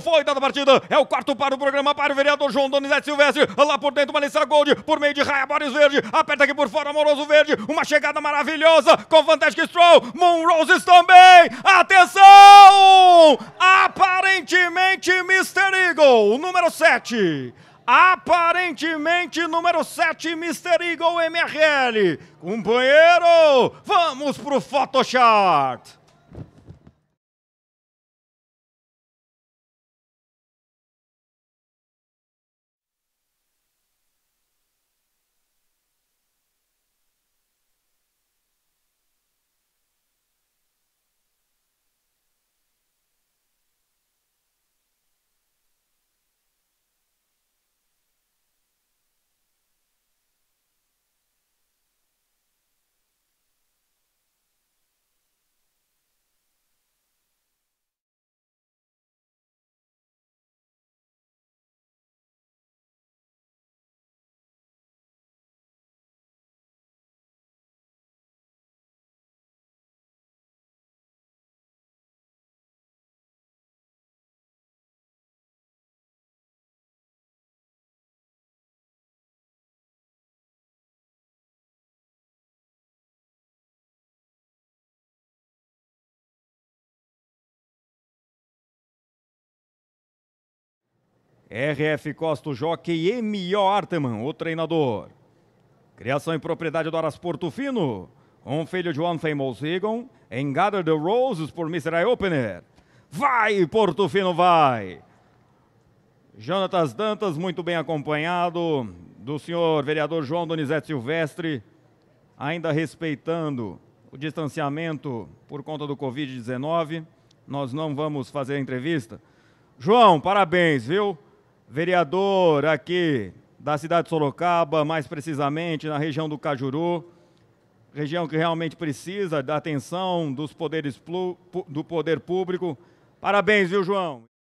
foi dada a partida. É o quarto para o programa para o vereador João Donizete Silvestre. Lá por dentro, Vanessa Gold, por meio de Raia Boris Verde. Aperta aqui por fora, Amoroso Verde. Uma chegada maravilhosa com Fantastic Stroll. Moon Roses também. Atenção! Aparentemente, Mr. Eagle, número 7. Aparentemente, número 7, Mr. Eagle MRL. Companheiro, vamos pro Photoshop. RF Costa, jockey e M.O. Arteman, o treinador. Criação e propriedade do Aras Portofino. Um filho de One Famous Eagle. Em Gather the Roses por Mr. Eye Opener. Vai, Fino, vai! Jonatas Dantas, muito bem acompanhado do senhor vereador João Donizete Silvestre, ainda respeitando o distanciamento por conta do Covid-19. Nós não vamos fazer a entrevista. João, parabéns, viu? vereador aqui da cidade de Sorocaba, mais precisamente na região do Cajuru, região que realmente precisa da atenção dos poderes do poder público. Parabéns, viu, João?